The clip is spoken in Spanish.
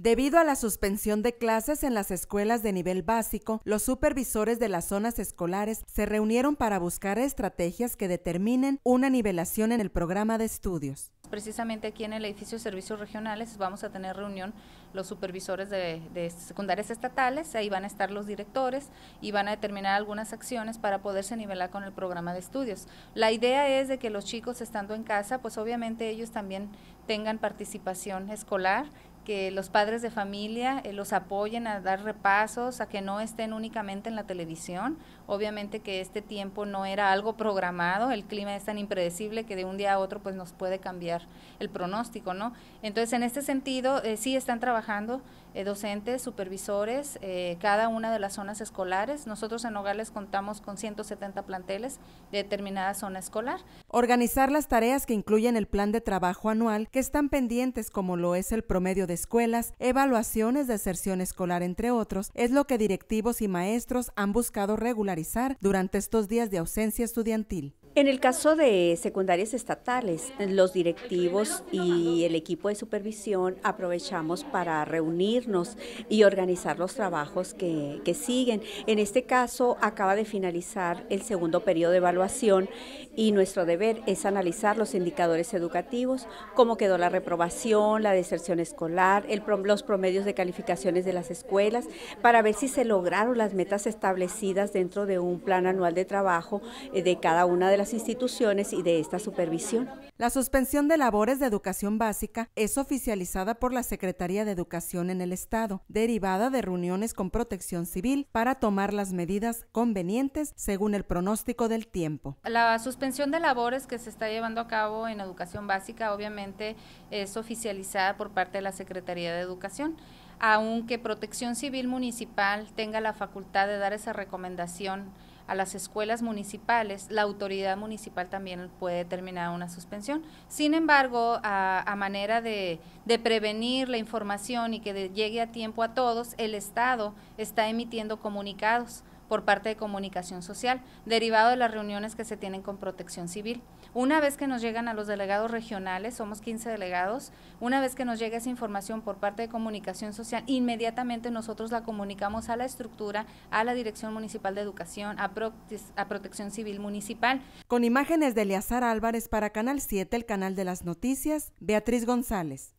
Debido a la suspensión de clases en las escuelas de nivel básico, los supervisores de las zonas escolares se reunieron para buscar estrategias que determinen una nivelación en el programa de estudios. Precisamente aquí en el edificio de servicios regionales vamos a tener reunión los supervisores de, secundarias estatales, ahí van a estar los directores y van a determinar algunas acciones para poderse nivelar con el programa de estudios. La idea es de que los chicos estando en casa, pues obviamente ellos también tengan participación escolar, que los padres de familia eh, los apoyen a dar repasos, a que no estén únicamente en la televisión, Obviamente que este tiempo no era algo programado, el clima es tan impredecible que de un día a otro pues nos puede cambiar el pronóstico, ¿no? Entonces en este sentido eh, sí están trabajando eh, docentes, supervisores, eh, cada una de las zonas escolares. Nosotros en Nogales contamos con 170 planteles de determinada zona escolar. Organizar las tareas que incluyen el plan de trabajo anual que están pendientes como lo es el promedio de escuelas, evaluaciones de aserción escolar entre otros, es lo que directivos y maestros han buscado regularizar durante estos días de ausencia estudiantil. En el caso de secundarias estatales, los directivos y el equipo de supervisión aprovechamos para reunirnos y organizar los trabajos que, siguen. En este caso, acaba de finalizar el segundo periodo de evaluación y nuestro deber es analizar los indicadores educativos, cómo quedó la reprobación, la deserción escolar, los promedios de calificaciones de las escuelas, para ver si se lograron las metas establecidas dentro de un plan anual de trabajo eh, de cada una de las instituciones y de esta supervisión. La suspensión de labores de educación básica es oficializada por la Secretaría de Educación en el Estado, derivada de reuniones con protección civil para tomar las medidas convenientes según el pronóstico del tiempo. La suspensión de labores que se está llevando a cabo en educación básica obviamente es oficializada por parte de la Secretaría de Educación aunque Protección Civil Municipal tenga la facultad de dar esa recomendación a las escuelas municipales, la autoridad municipal también puede determinar una suspensión. Sin embargo, a, manera de, prevenir la información y que llegue a tiempo a todos, el Estado está emitiendo comunicados por parte de comunicación social, derivado de las reuniones que se tienen con protección civil. Una vez que nos llegan a los delegados regionales, somos 15 delegados, una vez que nos llega esa información por parte de comunicación social, inmediatamente nosotros la comunicamos a la estructura, a la Dirección Municipal de Educación, a, a Protección Civil Municipal. Con imágenes de Eleazar Álvarez para Canal 7, el canal de las noticias, Beatriz González.